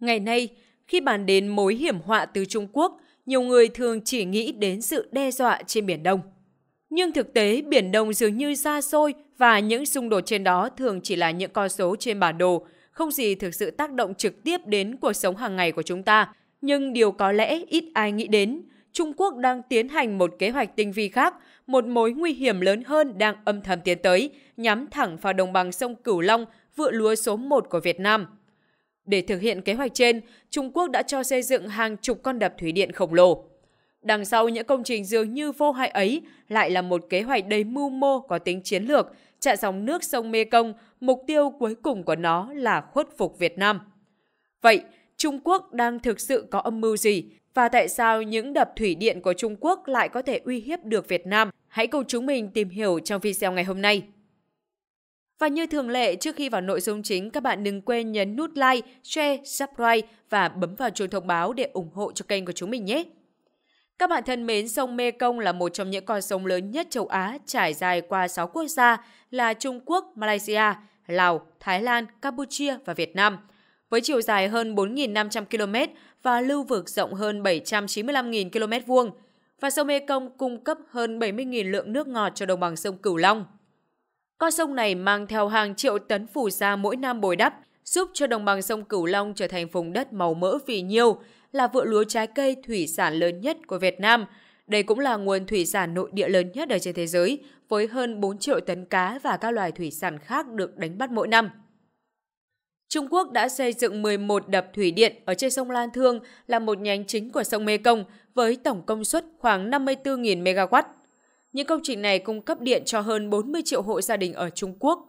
Ngày nay, khi bàn đến mối hiểm họa từ Trung Quốc, nhiều người thường chỉ nghĩ đến sự đe dọa trên Biển Đông. Nhưng thực tế, Biển Đông dường như xa xôi và những xung đột trên đó thường chỉ là những con số trên bản đồ, không gì thực sự tác động trực tiếp đến cuộc sống hàng ngày của chúng ta. Nhưng điều có lẽ ít ai nghĩ đến, Trung Quốc đang tiến hành một kế hoạch tinh vi khác, một mối nguy hiểm lớn hơn đang âm thầm tiến tới, nhắm thẳng vào đồng bằng sông Cửu Long, vựa lúa số 1 của Việt Nam. Để thực hiện kế hoạch trên, Trung Quốc đã cho xây dựng hàng chục con đập thủy điện khổng lồ. Đằng sau những công trình dường như vô hại ấy lại là một kế hoạch đầy mưu mô có tính chiến lược, chặn dòng nước sông Mê Công, mục tiêu cuối cùng của nó là khuất phục Việt Nam. Vậy, Trung Quốc đang thực sự có âm mưu gì? Và tại sao những đập thủy điện của Trung Quốc lại có thể uy hiếp được Việt Nam? Hãy cùng chúng mình tìm hiểu trong video ngày hôm nay. Và như thường lệ, trước khi vào nội dung chính, các bạn đừng quên nhấn nút like, share, subscribe và bấm vào chuông thông báo để ủng hộ cho kênh của chúng mình nhé. Các bạn thân mến, sông Mekong là một trong những con sông lớn nhất châu Á trải dài qua 6 quốc gia là Trung Quốc, Malaysia, Lào, Thái Lan, Campuchia và Việt Nam. Với chiều dài hơn 4.500 km và lưu vực rộng hơn 795.000 km vuông, và sông Mekong cung cấp hơn 70.000 lượng nước ngọt cho đồng bằng sông Cửu Long. Con sông này mang theo hàng triệu tấn phù sa mỗi năm bồi đắp, giúp cho đồng bằng sông Cửu Long trở thành vùng đất màu mỡ vì nhiều, là vựa lúa trái cây thủy sản lớn nhất của Việt Nam. Đây cũng là nguồn thủy sản nội địa lớn nhất ở trên thế giới, với hơn 4 triệu tấn cá và các loài thủy sản khác được đánh bắt mỗi năm. Trung Quốc đã xây dựng 11 đập thủy điện ở trên sông Lan Thương là một nhánh chính của sông Mê Công với tổng công suất khoảng 54.000 MW những công trình này cung cấp điện cho hơn 40 triệu hộ gia đình ở Trung Quốc.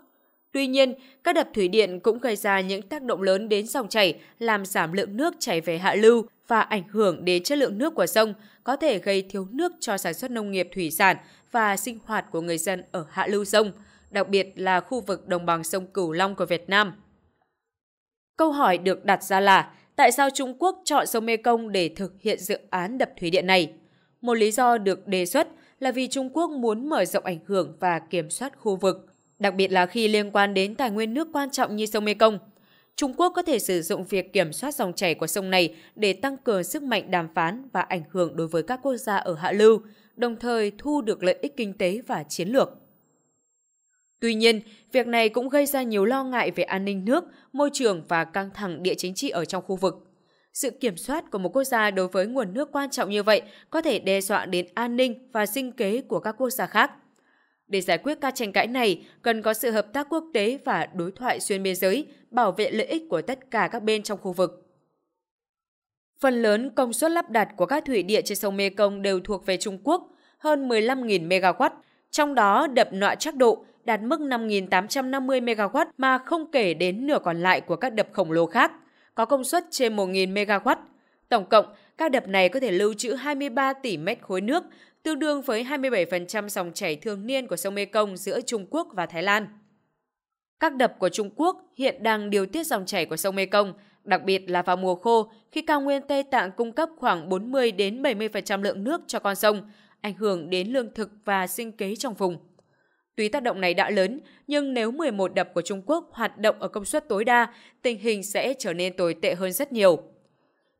Tuy nhiên, các đập thủy điện cũng gây ra những tác động lớn đến dòng chảy, làm giảm lượng nước chảy về hạ lưu và ảnh hưởng đến chất lượng nước của sông, có thể gây thiếu nước cho sản xuất nông nghiệp thủy sản và sinh hoạt của người dân ở hạ lưu sông, đặc biệt là khu vực đồng bằng sông Cửu Long của Việt Nam. Câu hỏi được đặt ra là tại sao Trung Quốc chọn sông Mekong để thực hiện dự án đập thủy điện này? Một lý do được đề xuất là vì Trung Quốc muốn mở rộng ảnh hưởng và kiểm soát khu vực, đặc biệt là khi liên quan đến tài nguyên nước quan trọng như sông Mekong. Trung Quốc có thể sử dụng việc kiểm soát dòng chảy của sông này để tăng cường sức mạnh đàm phán và ảnh hưởng đối với các quốc gia ở hạ lưu, đồng thời thu được lợi ích kinh tế và chiến lược. Tuy nhiên, việc này cũng gây ra nhiều lo ngại về an ninh nước, môi trường và căng thẳng địa chính trị ở trong khu vực. Sự kiểm soát của một quốc gia đối với nguồn nước quan trọng như vậy có thể đe dọa đến an ninh và sinh kế của các quốc gia khác. Để giải quyết các tranh cãi này, cần có sự hợp tác quốc tế và đối thoại xuyên biên giới, bảo vệ lợi ích của tất cả các bên trong khu vực. Phần lớn công suất lắp đặt của các thủy điện trên sông Mekong đều thuộc về Trung Quốc, hơn 15.000 MW, trong đó đập nọa chắc độ đạt mức 5.850 MW mà không kể đến nửa còn lại của các đập khổng lồ khác – có công suất trên 1.000 MW. Tổng cộng, các đập này có thể lưu trữ 23 tỷ mét khối nước, tương đương với 27% dòng chảy thường niên của sông Mekong giữa Trung Quốc và Thái Lan. Các đập của Trung Quốc hiện đang điều tiết dòng chảy của sông Mekong, đặc biệt là vào mùa khô khi cao nguyên Tây Tạng cung cấp khoảng 40 đến 70% lượng nước cho con sông, ảnh hưởng đến lương thực và sinh kế trong vùng. Tuy tác động này đã lớn, nhưng nếu 11 đập của Trung Quốc hoạt động ở công suất tối đa, tình hình sẽ trở nên tồi tệ hơn rất nhiều.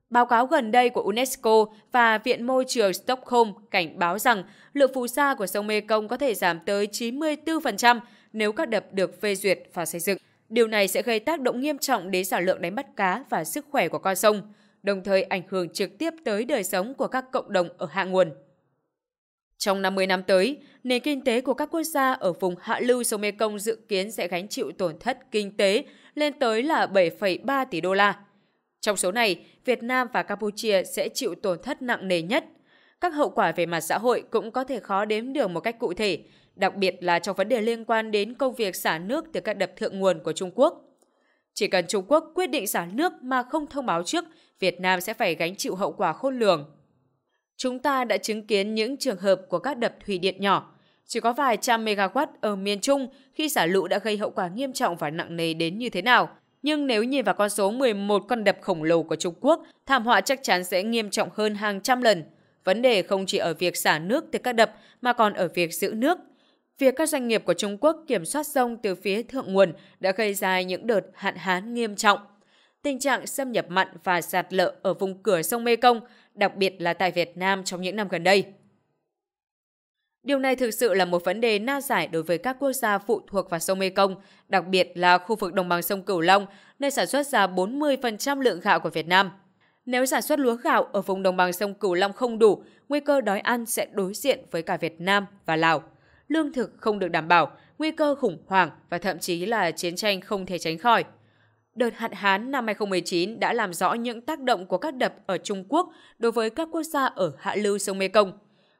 Báo cáo gần đây của UNESCO và Viện Môi trường Stockholm cảnh báo rằng lượng phù sa của sông Mekong có thể giảm tới 94% nếu các đập được phê duyệt và xây dựng. Điều này sẽ gây tác động nghiêm trọng đến sản lượng đánh bắt cá và sức khỏe của con sông, đồng thời ảnh hưởng trực tiếp tới đời sống của các cộng đồng ở hạ nguồn. Trong 50 năm tới, nền kinh tế của các quốc gia ở vùng hạ lưu sông Mekong dự kiến sẽ gánh chịu tổn thất kinh tế lên tới là 7,3 tỷ đô la. Trong số này, Việt Nam và Campuchia sẽ chịu tổn thất nặng nề nhất. Các hậu quả về mặt xã hội cũng có thể khó đếm được một cách cụ thể, đặc biệt là trong vấn đề liên quan đến công việc xả nước từ các đập thượng nguồn của Trung Quốc. Chỉ cần Trung Quốc quyết định xả nước mà không thông báo trước, Việt Nam sẽ phải gánh chịu hậu quả khôn lường. Chúng ta đã chứng kiến những trường hợp của các đập thủy điện nhỏ, chỉ có vài trăm megawatt ở miền Trung khi xả lũ đã gây hậu quả nghiêm trọng và nặng nề đến như thế nào. Nhưng nếu nhìn vào con số 11 con đập khổng lồ của Trung Quốc, thảm họa chắc chắn sẽ nghiêm trọng hơn hàng trăm lần. Vấn đề không chỉ ở việc xả nước từ các đập mà còn ở việc giữ nước. Việc các doanh nghiệp của Trung Quốc kiểm soát sông từ phía thượng nguồn đã gây ra những đợt hạn hán nghiêm trọng tình trạng xâm nhập mặn và sạt lở ở vùng cửa sông Mekong, đặc biệt là tại Việt Nam trong những năm gần đây. Điều này thực sự là một vấn đề na giải đối với các quốc gia phụ thuộc vào sông Mekong, đặc biệt là khu vực đồng bằng sông Cửu Long, nơi sản xuất ra 40% lượng gạo của Việt Nam. Nếu sản xuất lúa gạo ở vùng đồng bằng sông Cửu Long không đủ, nguy cơ đói ăn sẽ đối diện với cả Việt Nam và Lào. Lương thực không được đảm bảo, nguy cơ khủng hoảng và thậm chí là chiến tranh không thể tránh khỏi. Đợt hạn hán năm 2019 đã làm rõ những tác động của các đập ở Trung Quốc đối với các quốc gia ở hạ lưu sông Mekong.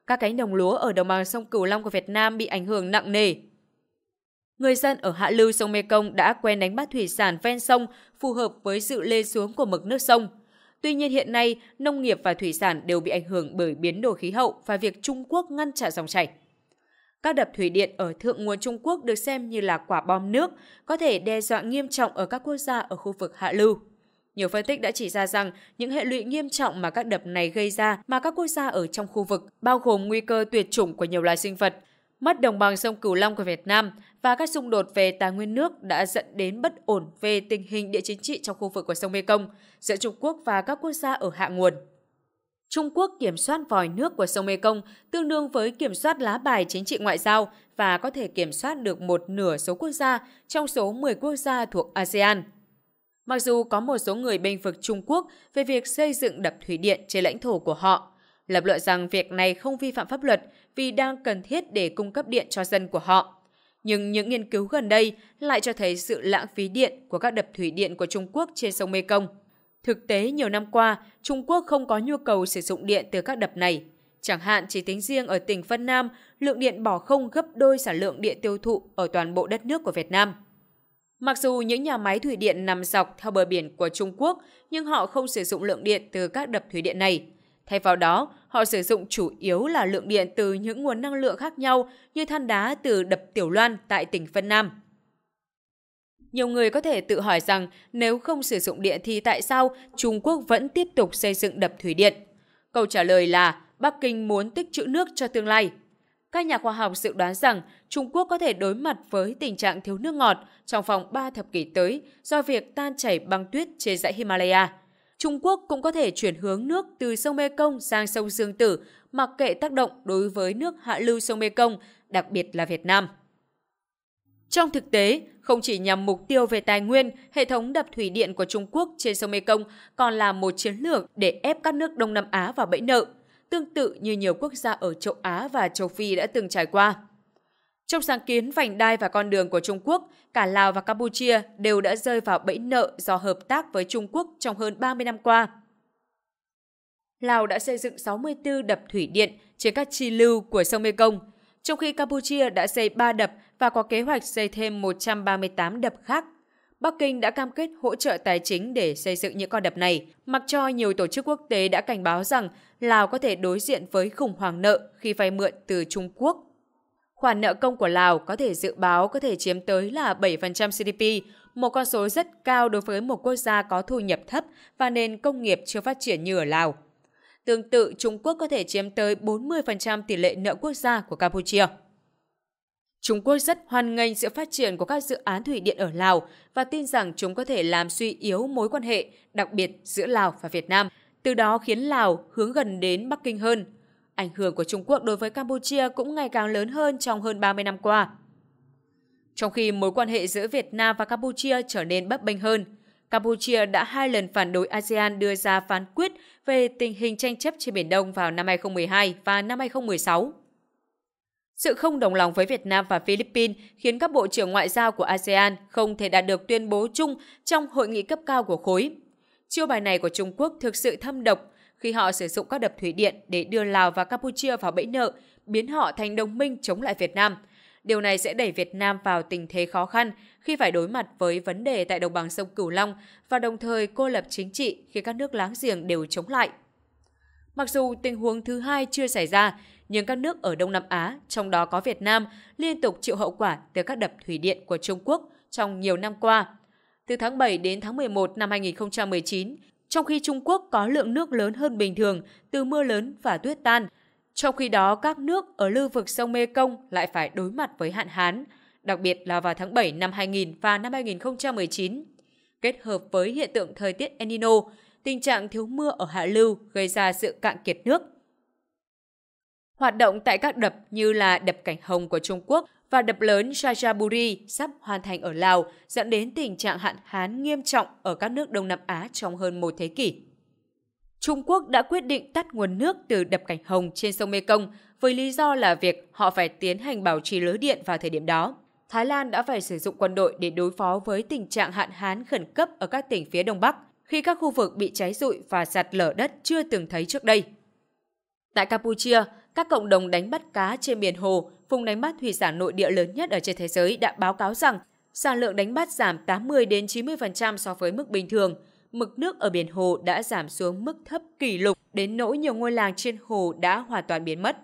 Các cánh đồng lúa ở đồng bằng sông Cửu Long của Việt Nam bị ảnh hưởng nặng nề. Người dân ở hạ lưu sông Mekong đã quen đánh bắt thủy sản ven sông phù hợp với sự lên xuống của mực nước sông. Tuy nhiên hiện nay, nông nghiệp và thủy sản đều bị ảnh hưởng bởi biến đổi khí hậu và việc Trung Quốc ngăn chặn dòng chảy. Các đập thủy điện ở thượng nguồn Trung Quốc được xem như là quả bom nước, có thể đe dọa nghiêm trọng ở các quốc gia ở khu vực hạ lưu. Nhiều phân tích đã chỉ ra rằng những hệ lụy nghiêm trọng mà các đập này gây ra mà các quốc gia ở trong khu vực bao gồm nguy cơ tuyệt chủng của nhiều loài sinh vật, mất đồng bằng sông Cửu Long của Việt Nam và các xung đột về tài nguyên nước đã dẫn đến bất ổn về tình hình địa chính trị trong khu vực của sông Mekong giữa Trung Quốc và các quốc gia ở hạ nguồn. Trung Quốc kiểm soát vòi nước của sông Mekong tương đương với kiểm soát lá bài chính trị ngoại giao và có thể kiểm soát được một nửa số quốc gia trong số 10 quốc gia thuộc ASEAN. Mặc dù có một số người bênh vực Trung Quốc về việc xây dựng đập thủy điện trên lãnh thổ của họ, lập luận rằng việc này không vi phạm pháp luật vì đang cần thiết để cung cấp điện cho dân của họ. Nhưng những nghiên cứu gần đây lại cho thấy sự lãng phí điện của các đập thủy điện của Trung Quốc trên sông Mekong – Thực tế, nhiều năm qua, Trung Quốc không có nhu cầu sử dụng điện từ các đập này. Chẳng hạn chỉ tính riêng ở tỉnh Vân Nam, lượng điện bỏ không gấp đôi sản lượng điện tiêu thụ ở toàn bộ đất nước của Việt Nam. Mặc dù những nhà máy thủy điện nằm dọc theo bờ biển của Trung Quốc, nhưng họ không sử dụng lượng điện từ các đập thủy điện này. Thay vào đó, họ sử dụng chủ yếu là lượng điện từ những nguồn năng lượng khác nhau như than đá từ đập Tiểu Loan tại tỉnh Vân Nam. Nhiều người có thể tự hỏi rằng nếu không sử dụng điện thì tại sao Trung Quốc vẫn tiếp tục xây dựng đập thủy điện? Câu trả lời là Bắc Kinh muốn tích trữ nước cho tương lai. Các nhà khoa học dự đoán rằng Trung Quốc có thể đối mặt với tình trạng thiếu nước ngọt trong vòng 3 thập kỷ tới do việc tan chảy băng tuyết trên dãy Himalaya. Trung Quốc cũng có thể chuyển hướng nước từ sông Mekong sang sông Dương Tử, mặc kệ tác động đối với nước hạ lưu sông Mekong, đặc biệt là Việt Nam. Trong thực tế, không chỉ nhằm mục tiêu về tài nguyên, hệ thống đập thủy điện của Trung Quốc trên sông Mekong còn là một chiến lược để ép các nước Đông Nam Á vào bẫy nợ, tương tự như nhiều quốc gia ở châu Á và châu Phi đã từng trải qua. Trong sáng kiến vành đai và con đường của Trung Quốc, cả Lào và Campuchia đều đã rơi vào bẫy nợ do hợp tác với Trung Quốc trong hơn 30 năm qua. Lào đã xây dựng 64 đập thủy điện trên các chi lưu của sông Mekong, trong khi Campuchia đã xây 3 đập và có kế hoạch xây thêm 138 đập khác. Bắc Kinh đã cam kết hỗ trợ tài chính để xây dựng những con đập này, mặc cho nhiều tổ chức quốc tế đã cảnh báo rằng Lào có thể đối diện với khủng hoảng nợ khi vay mượn từ Trung Quốc. Khoản nợ công của Lào có thể dự báo có thể chiếm tới là 7% GDP, một con số rất cao đối với một quốc gia có thu nhập thấp và nền công nghiệp chưa phát triển như ở Lào. Tương tự, Trung Quốc có thể chiếm tới 40% tỷ lệ nợ quốc gia của Campuchia. Trung Quốc rất hoan nghênh sự phát triển của các dự án thủy điện ở Lào và tin rằng chúng có thể làm suy yếu mối quan hệ, đặc biệt giữa Lào và Việt Nam, từ đó khiến Lào hướng gần đến Bắc Kinh hơn. Ảnh hưởng của Trung Quốc đối với Campuchia cũng ngày càng lớn hơn trong hơn 30 năm qua. Trong khi mối quan hệ giữa Việt Nam và Campuchia trở nên bấp bênh hơn, Campuchia đã hai lần phản đối ASEAN đưa ra phán quyết về tình hình tranh chấp trên Biển Đông vào năm 2012 và năm 2016. Sự không đồng lòng với Việt Nam và Philippines khiến các bộ trưởng ngoại giao của ASEAN không thể đạt được tuyên bố chung trong hội nghị cấp cao của khối. Chiêu bài này của Trung Quốc thực sự thâm độc khi họ sử dụng các đập thủy điện để đưa Lào và Campuchia vào bẫy nợ, biến họ thành đồng minh chống lại Việt Nam – điều này sẽ đẩy Việt Nam vào tình thế khó khăn khi phải đối mặt với vấn đề tại đồng bằng sông Cửu Long và đồng thời cô lập chính trị khi các nước láng giềng đều chống lại. Mặc dù tình huống thứ hai chưa xảy ra, nhưng các nước ở Đông Nam Á, trong đó có Việt Nam, liên tục chịu hậu quả từ các đập thủy điện của Trung Quốc trong nhiều năm qua. Từ tháng 7 đến tháng 11 năm 2019, trong khi Trung Quốc có lượng nước lớn hơn bình thường từ mưa lớn và tuyết tan – trong khi đó, các nước ở lưu vực sông Mê Công lại phải đối mặt với hạn hán, đặc biệt là vào tháng 7 năm 2000 và năm 2019. Kết hợp với hiện tượng thời tiết El Nino, tình trạng thiếu mưa ở hạ lưu gây ra sự cạn kiệt nước. Hoạt động tại các đập như là đập Cảnh Hồng của Trung Quốc và đập lớn Shajaburi sắp hoàn thành ở Lào dẫn đến tình trạng hạn hán nghiêm trọng ở các nước Đông Nam Á trong hơn một thế kỷ. Trung Quốc đã quyết định tắt nguồn nước từ đập Cảnh Hồng trên sông Mekong với lý do là việc họ phải tiến hành bảo trì lưới điện vào thời điểm đó. Thái Lan đã phải sử dụng quân đội để đối phó với tình trạng hạn hán khẩn cấp ở các tỉnh phía Đông Bắc, khi các khu vực bị cháy rụi và sạt lở đất chưa từng thấy trước đây. Tại Campuchia, các cộng đồng đánh bắt cá trên biển Hồ, vùng đánh bắt thủy sản nội địa lớn nhất ở trên thế giới đã báo cáo rằng sản lượng đánh bắt giảm 80 đến 90% so với mức bình thường – mực nước ở biển hồ đã giảm xuống mức thấp kỷ lục đến nỗi nhiều ngôi làng trên hồ đã hoàn toàn biến mất.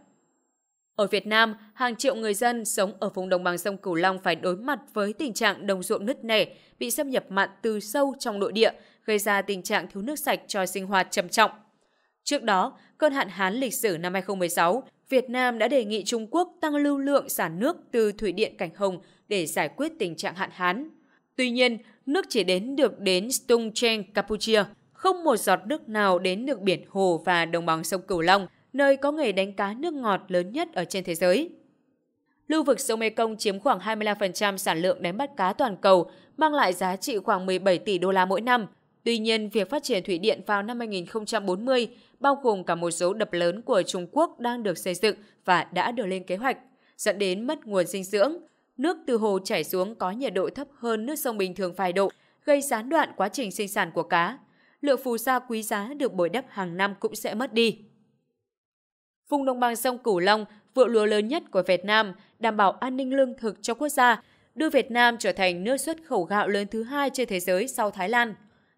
Ở Việt Nam, hàng triệu người dân sống ở vùng đồng bằng sông Cửu Long phải đối mặt với tình trạng đồng ruộng nứt nẻ, bị xâm nhập mặn từ sâu trong nội địa, gây ra tình trạng thiếu nước sạch cho sinh hoạt trầm trọng. Trước đó, cơn hạn hán lịch sử năm 2016, Việt Nam đã đề nghị Trung Quốc tăng lưu lượng sản nước từ thủy điện Cảnh Hồng để giải quyết tình trạng hạn hán. Tuy nhiên, nước chỉ đến được đến Stung Cheng, Campuchia. Không một giọt nước nào đến được biển Hồ và đồng bằng sông Cửu Long, nơi có nghề đánh cá nước ngọt lớn nhất ở trên thế giới. Lưu vực sông Mekong chiếm khoảng 25% sản lượng đánh bắt cá toàn cầu, mang lại giá trị khoảng 17 tỷ đô la mỗi năm. Tuy nhiên, việc phát triển thủy điện vào năm 2040 bao gồm cả một số đập lớn của Trung Quốc đang được xây dựng và đã được lên kế hoạch, dẫn đến mất nguồn dinh dưỡng nước từ hồ chảy xuống có nhiệt độ thấp hơn nước sông bình thường vài độ, gây gián đoạn quá trình sinh sản của cá. Lượng phù sa quý giá được bồi đắp hàng năm cũng sẽ mất đi. Vùng đồng bằng sông Cửu Long, vựa lúa lớn nhất của Việt Nam, đảm bảo an ninh lương thực cho quốc gia, đưa Việt Nam trở thành nước xuất khẩu gạo lớn thứ hai trên thế giới sau Thái Lan.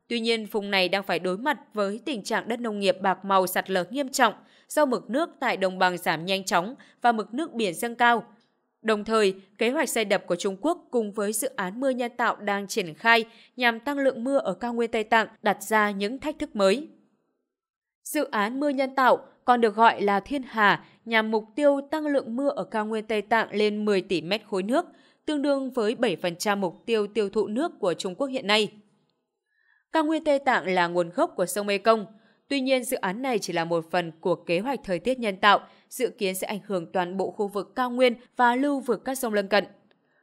Tuy nhiên, vùng này đang phải đối mặt với tình trạng đất nông nghiệp bạc màu sạt lở nghiêm trọng do mực nước tại đồng bằng giảm nhanh chóng và mực nước biển dâng cao – Đồng thời, kế hoạch xây đập của Trung Quốc cùng với dự án mưa nhân tạo đang triển khai nhằm tăng lượng mưa ở cao nguyên Tây Tạng đặt ra những thách thức mới. Dự án mưa nhân tạo còn được gọi là Thiên Hà nhằm mục tiêu tăng lượng mưa ở cao nguyên Tây Tạng lên 10 tỷ mét khối nước, tương đương với 7% mục tiêu tiêu thụ nước của Trung Quốc hiện nay. Cao nguyên Tây Tạng là nguồn gốc của sông Mekong – Tuy nhiên, dự án này chỉ là một phần của kế hoạch thời tiết nhân tạo, dự kiến sẽ ảnh hưởng toàn bộ khu vực cao nguyên và lưu vực các sông lân cận.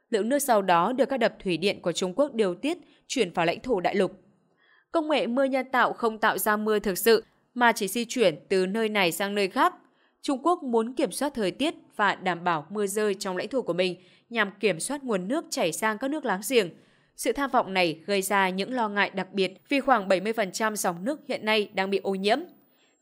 Lượng nước sau đó được các đập thủy điện của Trung Quốc điều tiết chuyển vào lãnh thổ đại lục. Công nghệ mưa nhân tạo không tạo ra mưa thực sự mà chỉ di chuyển từ nơi này sang nơi khác. Trung Quốc muốn kiểm soát thời tiết và đảm bảo mưa rơi trong lãnh thổ của mình nhằm kiểm soát nguồn nước chảy sang các nước láng giềng – sự tham vọng này gây ra những lo ngại đặc biệt vì khoảng 70% dòng nước hiện nay đang bị ô nhiễm.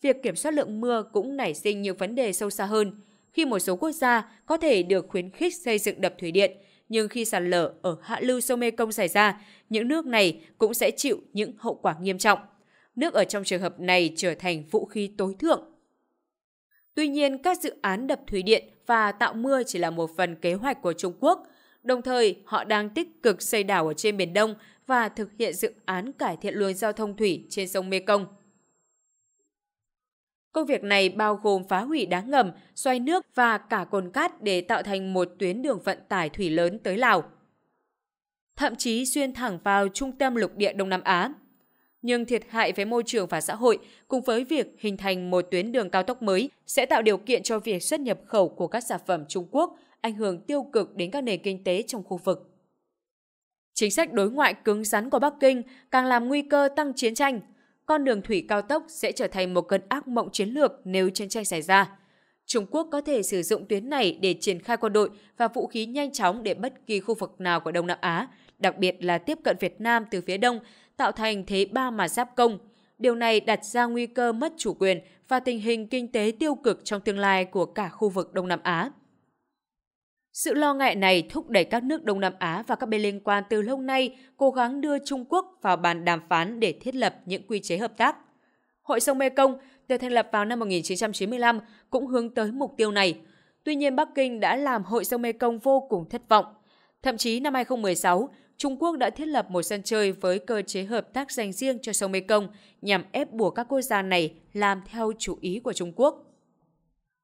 Việc kiểm soát lượng mưa cũng nảy sinh nhiều vấn đề sâu xa hơn, khi một số quốc gia có thể được khuyến khích xây dựng đập thủy điện, nhưng khi sạt lở ở hạ lưu sông Mê Công xảy ra, những nước này cũng sẽ chịu những hậu quả nghiêm trọng. Nước ở trong trường hợp này trở thành vũ khí tối thượng. Tuy nhiên, các dự án đập thủy điện và tạo mưa chỉ là một phần kế hoạch của Trung Quốc – Đồng thời, họ đang tích cực xây đảo ở trên Biển Đông và thực hiện dự án cải thiện luồng giao thông thủy trên sông Mekong. Công việc này bao gồm phá hủy đá ngầm, xoay nước và cả cồn cát để tạo thành một tuyến đường vận tải thủy lớn tới Lào. Thậm chí xuyên thẳng vào trung tâm lục địa Đông Nam Á. Nhưng thiệt hại với môi trường và xã hội cùng với việc hình thành một tuyến đường cao tốc mới sẽ tạo điều kiện cho việc xuất nhập khẩu của các sản phẩm Trung Quốc ảnh hưởng tiêu cực đến các nền kinh tế trong khu vực. Chính sách đối ngoại cứng rắn của Bắc Kinh càng làm nguy cơ tăng chiến tranh. Con đường thủy cao tốc sẽ trở thành một cơn ác mộng chiến lược nếu chiến tranh xảy ra. Trung Quốc có thể sử dụng tuyến này để triển khai quân đội và vũ khí nhanh chóng để bất kỳ khu vực nào của Đông Nam Á, đặc biệt là tiếp cận Việt Nam từ phía đông, tạo thành thế ba mà giáp công. Điều này đặt ra nguy cơ mất chủ quyền và tình hình kinh tế tiêu cực trong tương lai của cả khu vực Đông Nam Á. Sự lo ngại này thúc đẩy các nước Đông Nam Á và các bên liên quan từ lâu nay cố gắng đưa Trung Quốc vào bàn đàm phán để thiết lập những quy chế hợp tác. Hội sông Mekong, được thành lập vào năm 1995, cũng hướng tới mục tiêu này. Tuy nhiên, Bắc Kinh đã làm Hội sông Mekong vô cùng thất vọng. Thậm chí năm 2016, Trung Quốc đã thiết lập một sân chơi với cơ chế hợp tác dành riêng cho sông Mekong nhằm ép buộc các quốc gia này làm theo chủ ý của Trung Quốc.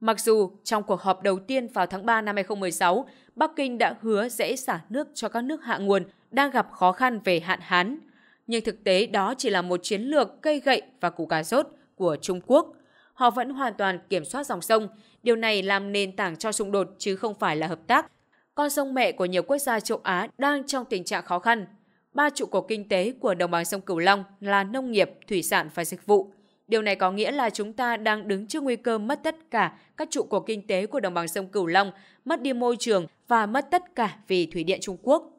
Mặc dù trong cuộc họp đầu tiên vào tháng 3 năm 2016, Bắc Kinh đã hứa sẽ xả nước cho các nước hạ nguồn đang gặp khó khăn về hạn hán. Nhưng thực tế đó chỉ là một chiến lược cây gậy và củ cà rốt của Trung Quốc. Họ vẫn hoàn toàn kiểm soát dòng sông. Điều này làm nền tảng cho xung đột chứ không phải là hợp tác. Con sông mẹ của nhiều quốc gia châu Á đang trong tình trạng khó khăn. Ba trụ cột kinh tế của đồng bằng sông Cửu Long là nông nghiệp, thủy sản và dịch vụ. Điều này có nghĩa là chúng ta đang đứng trước nguy cơ mất tất cả các trụ cột kinh tế của đồng bằng sông Cửu Long, mất đi môi trường và mất tất cả vì thủy điện Trung Quốc.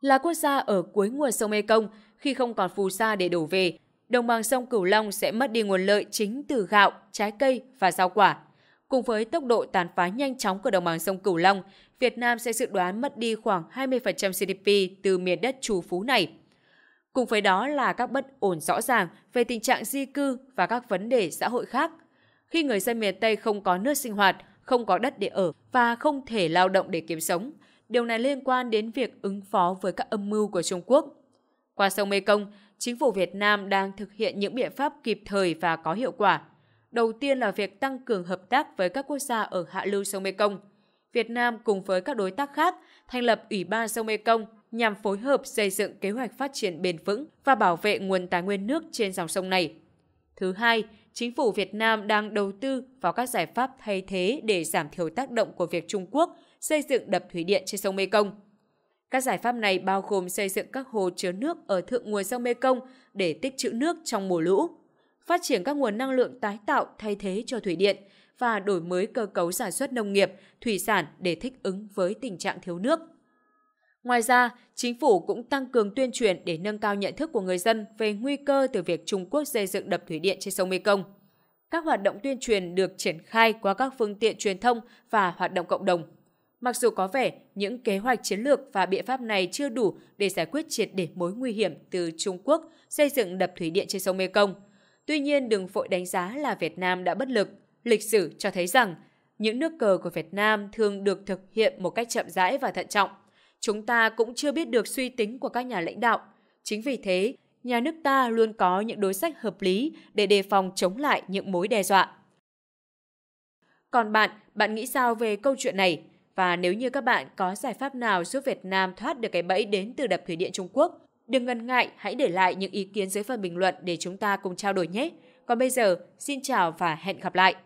Là quốc gia ở cuối nguồn sông Mekong, khi không còn phù sa để đổ về, đồng bằng sông Cửu Long sẽ mất đi nguồn lợi chính từ gạo, trái cây và rau quả. Cùng với tốc độ tàn phá nhanh chóng của đồng bằng sông Cửu Long, Việt Nam sẽ dự đoán mất đi khoảng 20% GDP từ miền đất trù phú này – Cùng với đó là các bất ổn rõ ràng về tình trạng di cư và các vấn đề xã hội khác. Khi người dân miền Tây không có nước sinh hoạt, không có đất để ở và không thể lao động để kiếm sống, điều này liên quan đến việc ứng phó với các âm mưu của Trung Quốc. Qua sông Mekong, chính phủ Việt Nam đang thực hiện những biện pháp kịp thời và có hiệu quả. Đầu tiên là việc tăng cường hợp tác với các quốc gia ở hạ lưu sông Mekong. Việt Nam cùng với các đối tác khác thành lập Ủy ban sông Mekong nhằm phối hợp xây dựng kế hoạch phát triển bền vững và bảo vệ nguồn tài nguyên nước trên dòng sông này. Thứ hai, chính phủ Việt Nam đang đầu tư vào các giải pháp thay thế để giảm thiểu tác động của việc Trung Quốc xây dựng đập thủy điện trên sông Mekong. Các giải pháp này bao gồm xây dựng các hồ chứa nước ở thượng nguồn sông Mekong để tích trữ nước trong mùa lũ, phát triển các nguồn năng lượng tái tạo thay thế cho thủy điện và đổi mới cơ cấu sản xuất nông nghiệp, thủy sản để thích ứng với tình trạng thiếu nước. Ngoài ra, chính phủ cũng tăng cường tuyên truyền để nâng cao nhận thức của người dân về nguy cơ từ việc Trung Quốc xây dựng đập thủy điện trên sông Mekong. Các hoạt động tuyên truyền được triển khai qua các phương tiện truyền thông và hoạt động cộng đồng. Mặc dù có vẻ những kế hoạch chiến lược và biện pháp này chưa đủ để giải quyết triệt để mối nguy hiểm từ Trung Quốc xây dựng đập thủy điện trên sông Mekong, tuy nhiên đừng vội đánh giá là Việt Nam đã bất lực. Lịch sử cho thấy rằng những nước cờ của Việt Nam thường được thực hiện một cách chậm rãi và thận trọng chúng ta cũng chưa biết được suy tính của các nhà lãnh đạo. Chính vì thế, nhà nước ta luôn có những đối sách hợp lý để đề phòng chống lại những mối đe dọa. Còn bạn, bạn nghĩ sao về câu chuyện này? Và nếu như các bạn có giải pháp nào giúp Việt Nam thoát được cái bẫy đến từ đập thủy điện Trung Quốc, đừng ngần ngại hãy để lại những ý kiến dưới phần bình luận để chúng ta cùng trao đổi nhé. Còn bây giờ, xin chào và hẹn gặp lại!